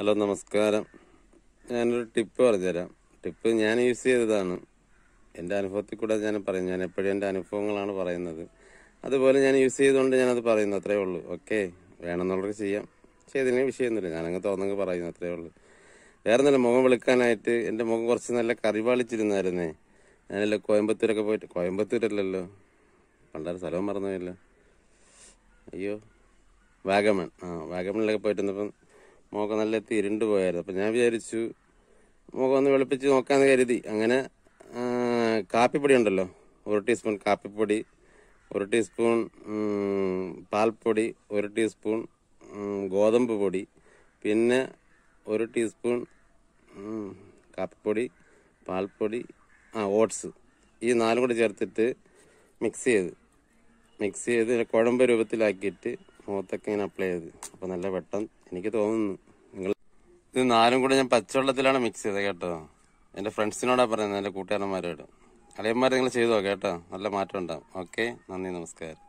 hello നമസ്കാരം ഞാനൊരു tip പറഞ്ഞുതരാം ടിപ്പ് ഞാൻ യൂസ് ചെയ്തതാണ് എൻ്റെ അനുഭവത്തിൽ കൂടെ ഞാൻ പറയും ഞാൻ എപ്പോഴും എൻ്റെ അനുഭവങ്ങളാണ് പറയുന്നത് അതുപോലെ ഞാൻ യൂസ് ചെയ്തുകൊണ്ട് ഞാനത് പറയുന്നു അത്രേ ഉള്ളൂ ഓക്കെ വേണമെന്നുള്ളവർക്ക് ചെയ്യാം ചെയ്തതിന് വിഷയമൊന്നുമില്ല ഞാനങ്ങ് തോന്നുന്നെങ്കിൽ പറയുന്നു അത്രേ ഉള്ളൂ വേറെ നല്ല മുഖം വിളിക്കാനായിട്ട് എൻ്റെ മുഖം കുറച്ച് നല്ല കറിവാളിച്ചിരുന്നായിരുന്നേ ഞാനല്ല കോയമ്പത്തൂരൊക്കെ പോയിട്ട് കോയമ്പത്തൂരല്ലല്ലോ പണ്ടാറ് സ്ഥലവും മറന്നുമില്ല അയ്യോ വാഗമൺ ആ വാഗമണിലൊക്കെ പോയിട്ട് മുഖം നല്ല ഇരുണ്ട് പോയായിരുന്നു അപ്പം ഞാൻ വിചാരിച്ചു മുഖം ഒന്ന് വെളുപ്പിച്ച് നോക്കാമെന്ന് കരുതി അങ്ങനെ കാപ്പിപ്പൊടി ഉണ്ടല്ലോ ഒരു ടീസ്പൂൺ കാപ്പിപ്പൊടി ഒരു ടീസ്പൂൺ പാൽപ്പൊടി ഒരു ടീസ്പൂൺ ഗോതമ്പ് പൊടി പിന്നെ ഒരു ടീസ്പൂൺ കാപ്പിപ്പൊടി പാൽപ്പൊടി ആ ഓട്സ് ഈ നാലും കൂടി ചേർത്തിട്ട് മിക്സ് ചെയ്ത് മിക്സ് ചെയ്ത് കുഴമ്പ് രൂപത്തിലാക്കിയിട്ട് മുഖത്തൊക്കെ ഇങ്ങനെ അപ്ലൈ ചെയ്ത് അപ്പോൾ നല്ല വെട്ടം എനിക്ക് തോന്നുന്നു നിങ്ങൾ ഇത് നാലും കൂടെ ഞാൻ പച്ചവെള്ളത്തിലാണ് മിക്സ് ചെയ്തത് കേട്ടോ എന്റെ ഫ്രണ്ട്സിനോടാ പറയുന്നത് എന്റെ കൂട്ടുകാരന്മാരോട് അളിയന്മാർ നിങ്ങൾ ചെയ്തോ കേട്ടോ നല്ല മാറ്റം ഉണ്ടാവും ഓക്കെ നന്ദി നമസ്കാരം